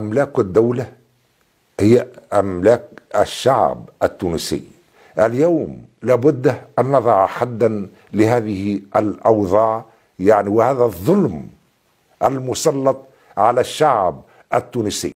أملاك الدولة هي أملاك الشعب التونسي اليوم لابد أن نضع حدا لهذه الأوضاع يعني وهذا الظلم المسلط على الشعب التونسي